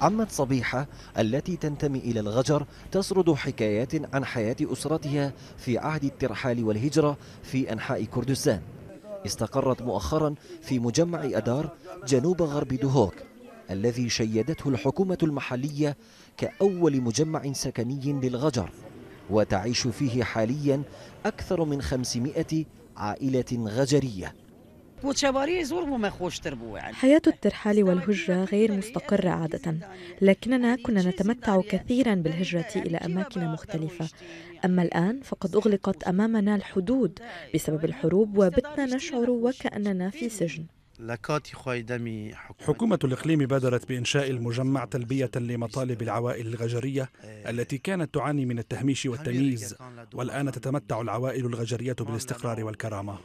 عمة صبيحة التي تنتمي إلى الغجر تسرد حكايات عن حياة أسرتها في عهد الترحال والهجرة في أنحاء كردستان استقرت مؤخرا في مجمع أدار جنوب غرب دهوك الذي شيدته الحكومة المحلية كأول مجمع سكني للغجر وتعيش فيه حاليا أكثر من 500 عائلة غجرية يعني. حياة الترحال والهجرة غير مستقرة عادة لكننا كنا نتمتع كثيرا بالهجرة إلى أماكن مختلفة أما الآن فقد أغلقت أمامنا الحدود بسبب الحروب وبتنا نشعر وكأننا في سجن حكومة الإقليم بادرت بإنشاء المجمع تلبية لمطالب العوائل الغجرية التي كانت تعاني من التهميش والتمييز والآن تتمتع العوائل الغجرية بالاستقرار والكرامة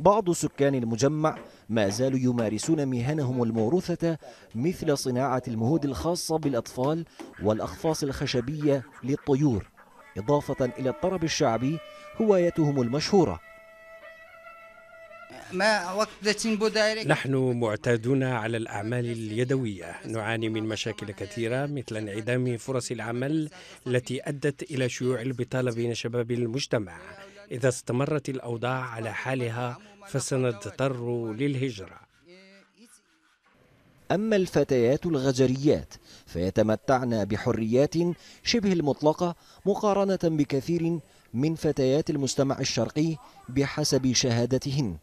بعض سكان المجمع ما زالوا يمارسون مهنهم الموروثة مثل صناعة المهود الخاصة بالأطفال والأخفاص الخشبية للطيور إضافة إلى الطرب الشعبي هوايتهم المشهورة نحن معتادون على الأعمال اليدوية نعاني من مشاكل كثيرة مثل انعدام فرص العمل التي أدت إلى شيوع البطالة بين شباب المجتمع إذا استمرت الأوضاع على حالها فسنضطر للهجرة أما الفتيات الغجريات فيتمتعن بحريات شبه المطلقة مقارنة بكثير من فتيات المجتمع الشرقي بحسب شهادتهن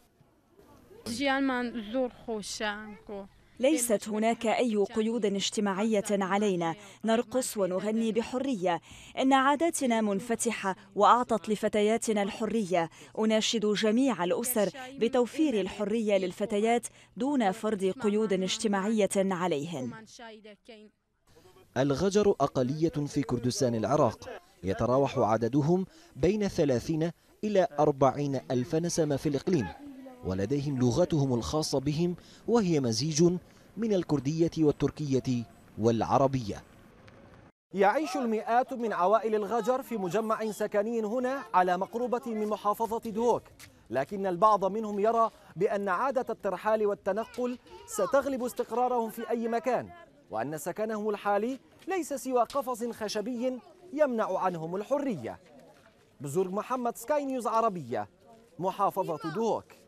ليست هناك أي قيود اجتماعية علينا نرقص ونغني بحرية إن عاداتنا منفتحة وأعطت لفتياتنا الحرية أناشد جميع الأسر بتوفير الحرية للفتيات دون فرض قيود اجتماعية عليهن الغجر أقلية في كردستان العراق يتراوح عددهم بين 30 إلى 40 ألف نسمة في الإقليم ولديهم لغتهم الخاصة بهم وهي مزيج من الكردية والتركية والعربية يعيش المئات من عوائل الغجر في مجمع سكني هنا على مقربة من محافظة دهوك لكن البعض منهم يرى بأن عادة الترحال والتنقل ستغلب استقرارهم في أي مكان وأن سكنهم الحالي ليس سوى قفص خشبي يمنع عنهم الحرية بزرق محمد سكاي نيوز عربية محافظة دهوك